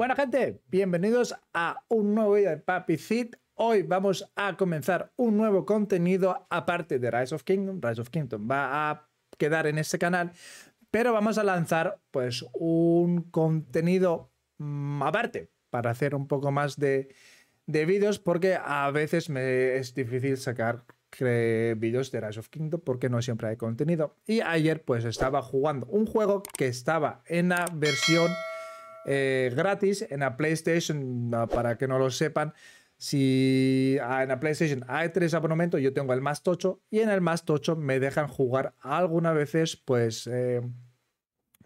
Buena gente, bienvenidos a un nuevo video de Papi Hoy vamos a comenzar un nuevo contenido aparte de Rise of Kingdom. Rise of Kingdom va a quedar en este canal, pero vamos a lanzar pues un contenido mm, aparte para hacer un poco más de, de vídeos porque a veces me es difícil sacar vídeos de Rise of Kingdom porque no siempre hay contenido. Y ayer pues estaba jugando un juego que estaba en la versión eh, gratis en la PlayStation, ah, para que no lo sepan. Si ah, en la PlayStation hay tres abonamentos, yo tengo el más tocho y en el más tocho me dejan jugar algunas veces, pues, eh,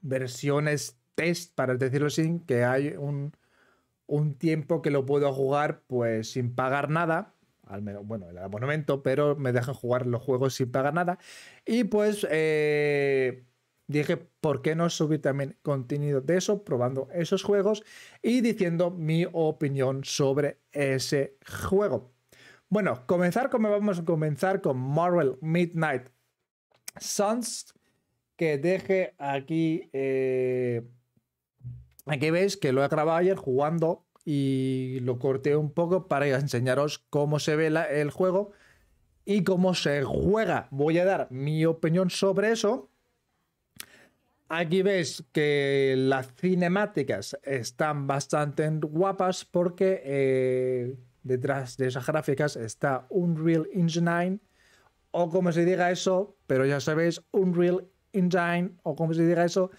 versiones test, para decirlo sin que hay un, tiempo que lo puedo jugar pues sin pagar nada, al menos, bueno, el abonamiento, pero me dejan jugar los juegos sin pagar nada. Y pues eh, dije, ¿por qué no subir también contenido de eso, probando esos juegos y diciendo mi opinión sobre ese juego? Bueno, comenzar como vamos a comenzar con Marvel Midnight Suns, que deje aquí, eh, aquí veis que lo he grabado ayer jugando y lo corté un poco para enseñaros cómo se ve el juego y cómo se juega. Voy a dar mi opinión sobre eso Aquí veis que las cinemáticas están bastante guapas porque eh, detrás de esas gráficas está Unreal Engine 9 o como se diga eso, pero ya sabéis, Unreal Engine o como se diga eso,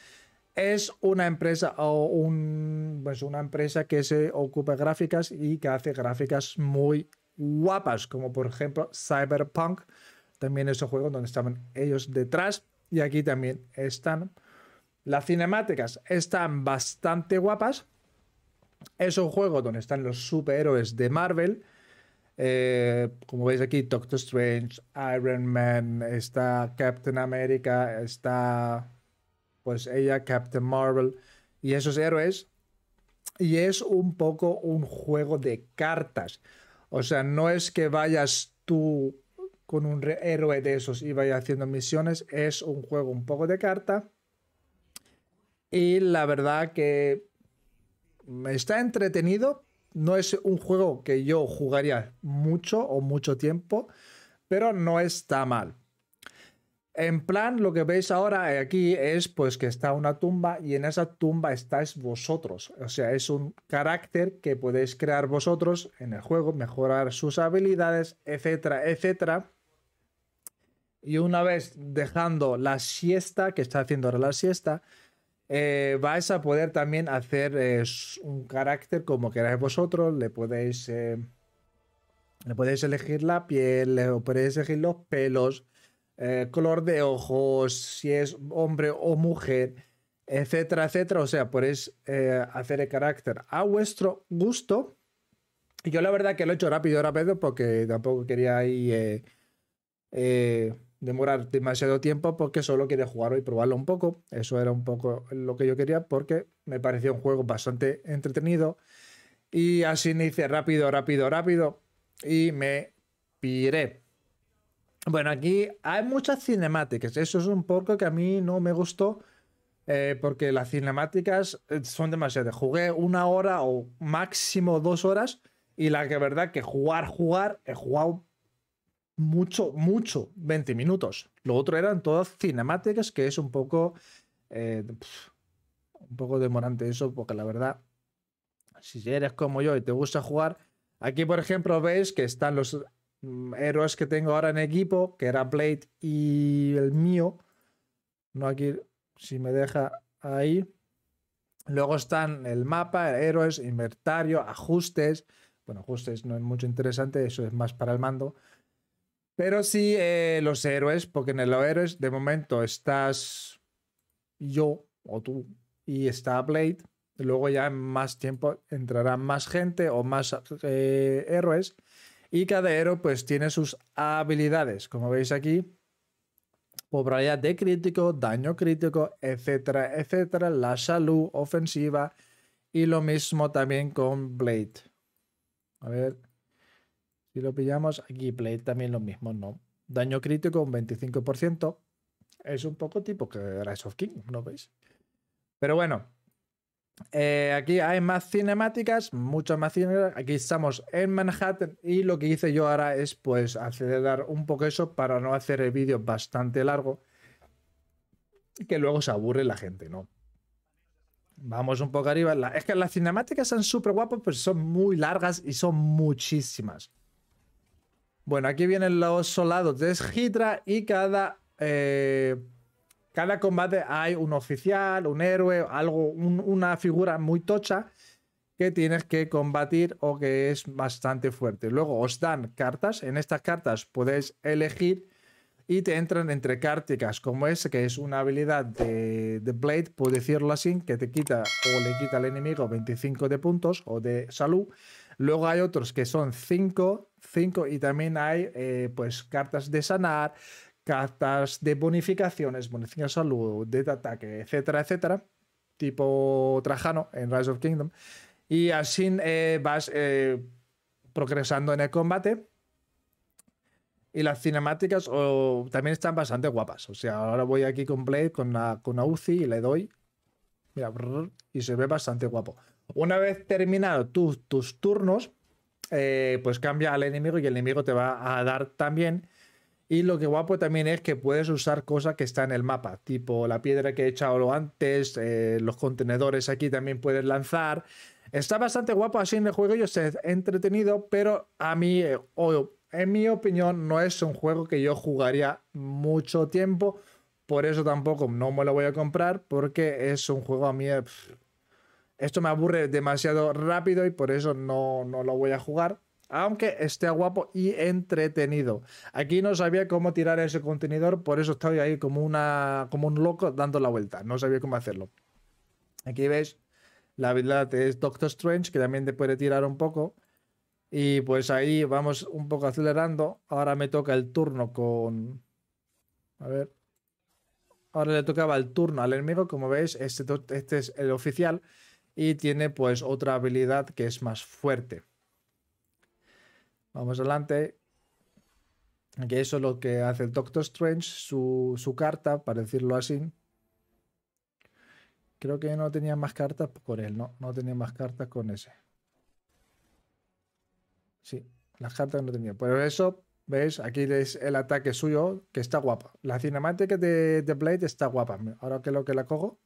es una empresa o un, pues una empresa que se ocupa de gráficas y que hace gráficas muy guapas, como por ejemplo Cyberpunk, también es un juego donde estaban ellos detrás y aquí también están las cinemáticas están bastante guapas. Es un juego donde están los superhéroes de Marvel. Eh, como veis aquí, Doctor Strange, Iron Man, está Captain America, está pues ella, Captain Marvel y esos héroes. Y es un poco un juego de cartas. O sea, no es que vayas tú con un héroe de esos y vayas haciendo misiones, es un juego un poco de carta y la verdad que está entretenido. No es un juego que yo jugaría mucho o mucho tiempo, pero no está mal. En plan, lo que veis ahora aquí es pues que está una tumba y en esa tumba estáis vosotros. O sea, es un carácter que podéis crear vosotros en el juego, mejorar sus habilidades, etcétera, etcétera. Y una vez dejando la siesta, que está haciendo ahora la siesta, eh, vais a poder también hacer eh, un carácter como queráis vosotros. Le podéis, eh, le podéis elegir la piel, le podéis elegir los pelos, color de ojos, si es hombre o mujer, etcétera, etcétera. O sea, podéis hacer el carácter a vuestro gusto. yo la verdad que lo he hecho rápido, rápido, porque tampoco quería ahí demorar demasiado tiempo porque solo quiere jugar y probarlo un poco. Eso era un poco lo que yo quería porque me parecía un juego bastante entretenido. Y así me hice rápido, rápido, rápido y me piré. Bueno, aquí hay muchas cinemáticas. Eso es un poco que a mí no me gustó. Eh, porque las cinemáticas eh, son demasiadas. Jugué una hora o máximo dos horas. Y la que verdad que jugar, jugar, he jugado mucho, mucho, 20 minutos. Lo otro eran todas cinemáticas, que es un poco. Eh, un poco demorante eso, porque la verdad, si eres como yo y te gusta jugar. Aquí, por ejemplo, veis que están los mm, héroes que tengo ahora en equipo, que era Blade y el mío. No aquí, si me deja ahí. Luego están el mapa, héroes, inventario, ajustes. Bueno, ajustes no es mucho interesante, eso es más para el mando. Pero sí, eh, los héroes, porque en los héroes de momento estás yo o tú y está Blade. Luego ya en más tiempo entrará más gente o más eh, héroes. Y cada héroe pues tiene sus habilidades. Como veis aquí, probabilidad de crítico, daño crítico, etcétera, etcétera. La salud ofensiva. Y lo mismo también con Blade. A ver. Si lo pillamos, aquí Play también lo mismo, ¿no? Daño crítico un 25%. Es un poco tipo que Rise of King, ¿no veis? Pero bueno, eh, aquí hay más cinemáticas, muchas más cinemáticas. Aquí estamos en Manhattan y lo que hice yo ahora es pues acelerar un poco eso para no hacer el vídeo bastante largo. Que luego se aburre la gente, ¿no? Vamos un poco arriba. Es que las cinemáticas son súper guapas, pero son muy largas y son muchísimas. Bueno, aquí vienen los soldados de Hydra y cada, eh, cada combate hay un oficial, un héroe, algo, una figura muy tocha que tienes que combatir o que es bastante fuerte. Luego os dan cartas, en estas cartas podéis elegir y te entran entre cárticas, como es que es una habilidad de, de, Blade, por decirlo así, que te quita o le quita al enemigo 25 de puntos o de salud. Luego hay otros que son 5, 5 y también hay eh, pues cartas de sanar, cartas de bonificaciones, bonificación de salud, de ataque, etcétera, etcétera, tipo Trajano en Rise of Kingdom. Y así eh, vas eh, progresando en el combate. Y las cinemáticas también están bastante guapas. O sea, ahora voy aquí con Blade, con la, con y le doy Mira, y se ve bastante guapo. Una vez terminado tus turnos, eh, pues cambia al enemigo y el enemigo te va a dar también. Y lo que guapo también es que puedes usar cosas que están en el mapa, tipo la piedra que he echado antes, eh, los contenedores aquí también puedes lanzar. Está bastante guapo así en el juego yo sé entretenido, pero a mí, eh, en mi opinión, no es un juego que yo jugaría mucho tiempo por eso tampoco no me lo voy a comprar, porque es un juego a mí. Eh, esto me aburre demasiado rápido y por eso no, no lo voy a jugar. Aunque esté guapo y entretenido. Aquí no sabía cómo tirar ese contenedor, por eso estoy ahí como, una, como un loco dando la vuelta. No sabía cómo hacerlo. Aquí veis, la habilidad es Doctor Strange, que también te puede tirar un poco. Y pues ahí vamos un poco acelerando. Ahora me toca el turno con. A ver. Ahora le tocaba el turno al enemigo, como veis, este, este es el oficial y tiene pues otra habilidad que es más fuerte. Vamos adelante. Que eso es lo que hace el Doctor Strange, su, su carta, para decirlo así. Creo que no tenía más cartas con él, no, no tenía más cartas con ese. Sí, las cartas no tenía. Por eso ¿Veis? Aquí es el ataque suyo, que está guapa. La cinemática de, de Blade está guapa. Ahora que lo que la cojo,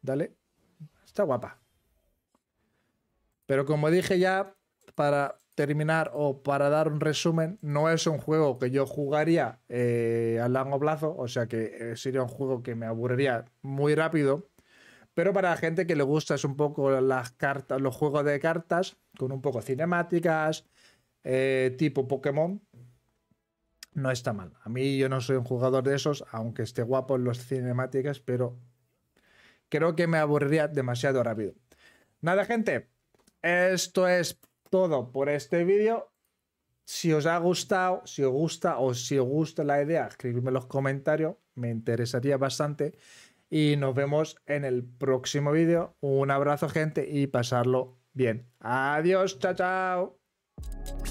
dale. Está guapa. Pero como dije ya, para terminar o para dar un resumen, no es un juego que yo jugaría eh, a largo plazo, o sea que eh, sería un juego que me aburriría muy rápido. Pero para la gente que le gusta es un poco las cartas, los juegos de cartas, con un poco cinemáticas, eh, tipo Pokémon, no está mal. A mí yo no soy un jugador de esos, aunque esté guapo en los cinemáticas, pero creo que me aburriría demasiado rápido. Nada, gente, esto es todo por este vídeo. Si os ha gustado, si os gusta o si os gusta la idea, escribidme en los comentarios, me interesaría bastante. Y nos vemos en el próximo vídeo. Un abrazo, gente, y pasarlo bien. Adiós, chao, chao.